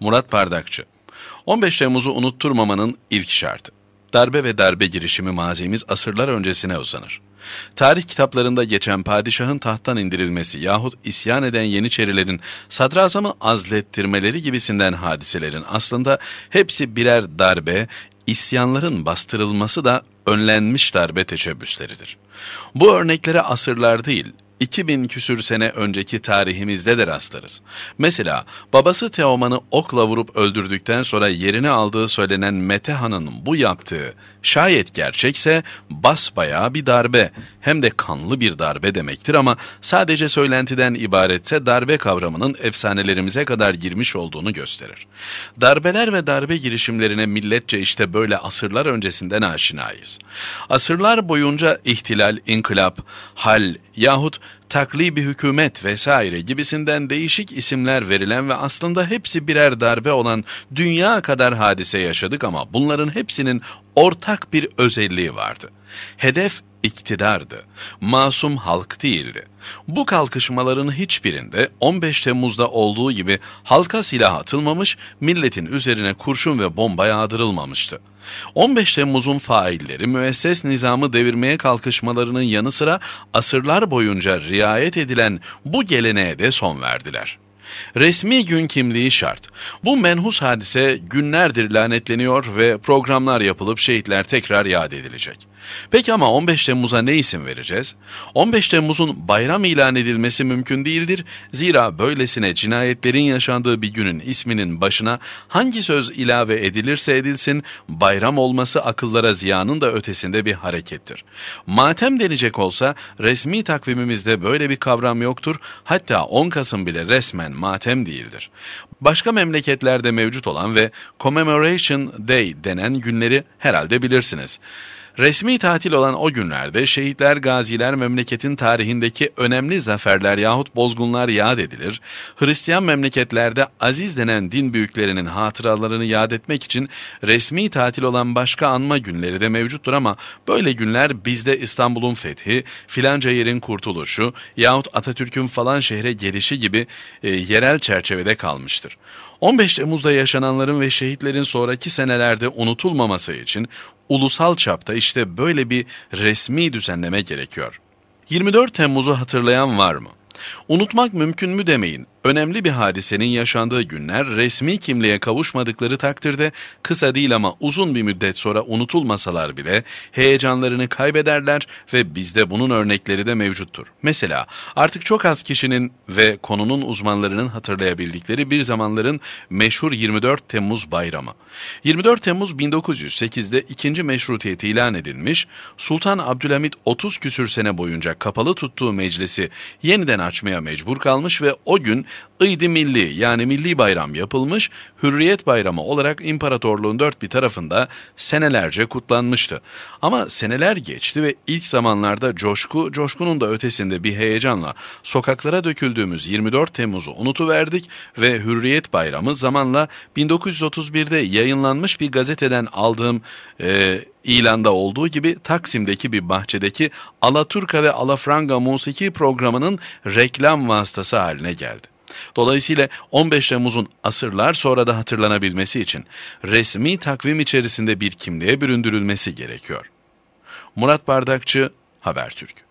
Murat Bardakçı 15 Temmuz'u unutturmamanın ilk şartı. Darbe ve darbe girişimi mazimiz asırlar öncesine uzanır. Tarih kitaplarında geçen padişahın tahttan indirilmesi yahut isyan eden yeniçerilerin sadrazamı azlettirmeleri gibisinden hadiselerin aslında hepsi birer darbe, isyanların bastırılması da önlenmiş darbe teşebbüsleridir. Bu örneklere asırlar değil, 2000 küsür sene önceki tarihimizde de rastlarız. Mesela babası Teoman'ı okla vurup öldürdükten sonra yerini aldığı söylenen Metehan'ın bu yaptığı şayet gerçekse basbayağı bir darbe hem de kanlı bir darbe demektir ama sadece söylentiden ibaretse darbe kavramının efsanelerimize kadar girmiş olduğunu gösterir. Darbeler ve darbe girişimlerine milletçe işte böyle asırlar öncesinden aşinayız. Asırlar boyunca ihtilal, inkılap, hal, yahut taklibi hükümet vesaire gibisinden değişik isimler verilen ve aslında hepsi birer darbe olan dünya kadar hadise yaşadık ama bunların hepsinin ortak bir özelliği vardı. Hedef iktidardı. Masum halk değildi. Bu kalkışmaların hiçbirinde 15 Temmuz'da olduğu gibi halka silah atılmamış, milletin üzerine kurşun ve bomba yağdırılmamıştı. 15 Temmuz'un failleri müesses nizamı devirmeye kalkışmalarının yanı sıra asırlar boyunca riayet edilen bu geleneğe de son verdiler.'' Resmi gün kimliği şart. Bu menhus hadise günlerdir lanetleniyor ve programlar yapılıp şehitler tekrar yad edilecek. Peki ama 15 Temmuz'a ne isim vereceğiz? 15 Temmuz'un bayram ilan edilmesi mümkün değildir. Zira böylesine cinayetlerin yaşandığı bir günün isminin başına hangi söz ilave edilirse edilsin bayram olması akıllara ziyanın da ötesinde bir harekettir. Matem denecek olsa resmi takvimimizde böyle bir kavram yoktur. Hatta 10 Kasım bile resmen matem değildir. Başka memleketlerde mevcut olan ve Commemoration Day denen günleri herhalde bilirsiniz. Resmi tatil olan o günlerde şehitler, gaziler memleketin tarihindeki önemli zaferler yahut bozgunlar yad edilir. Hristiyan memleketlerde aziz denen din büyüklerinin hatıralarını yad etmek için resmi tatil olan başka anma günleri de mevcuttur ama böyle günler bizde İstanbul'un fethi, filanca yerin kurtuluşu yahut Atatürk'ün falan şehre gelişi gibi e, yerel çerçevede kalmıştır. 15 Temmuz'da yaşananların ve şehitlerin sonraki senelerde unutulmaması için ulusal çapta işte böyle bir resmi düzenleme gerekiyor. 24 Temmuz'u hatırlayan var mı? Unutmak mümkün mü demeyin Önemli bir hadisenin yaşandığı günler resmi kimliğe kavuşmadıkları takdirde kısa değil ama uzun bir müddet sonra unutulmasalar bile heyecanlarını kaybederler ve bizde bunun örnekleri de mevcuttur. Mesela artık çok az kişinin ve konunun uzmanlarının hatırlayabildikleri bir zamanların meşhur 24 Temmuz bayramı. 24 Temmuz 1908'de ikinci meşrutiyet ilan edilmiş, Sultan Abdülhamit 30 küsür sene boyunca kapalı tuttuğu meclisi yeniden açmaya mecbur kalmış ve o gün İdi Milli yani milli bayram yapılmış, Hürriyet Bayramı olarak imparatorluğun dört bir tarafında senelerce kutlanmıştı. Ama seneler geçti ve ilk zamanlarda coşku, coşkunun da ötesinde bir heyecanla sokaklara döküldüğümüz 24 Temmuz'u unutuverdik ve Hürriyet Bayramı zamanla 1931'de yayınlanmış bir gazeteden aldığım... E, İlanda olduğu gibi Taksim'deki bir bahçedeki Alaturka ve Alafranga musiki programının reklam vasıtası haline geldi. Dolayısıyla 15 Temmuz'un asırlar sonra da hatırlanabilmesi için resmi takvim içerisinde bir kimliğe büründürülmesi gerekiyor. Murat Bardakçı, Habertürk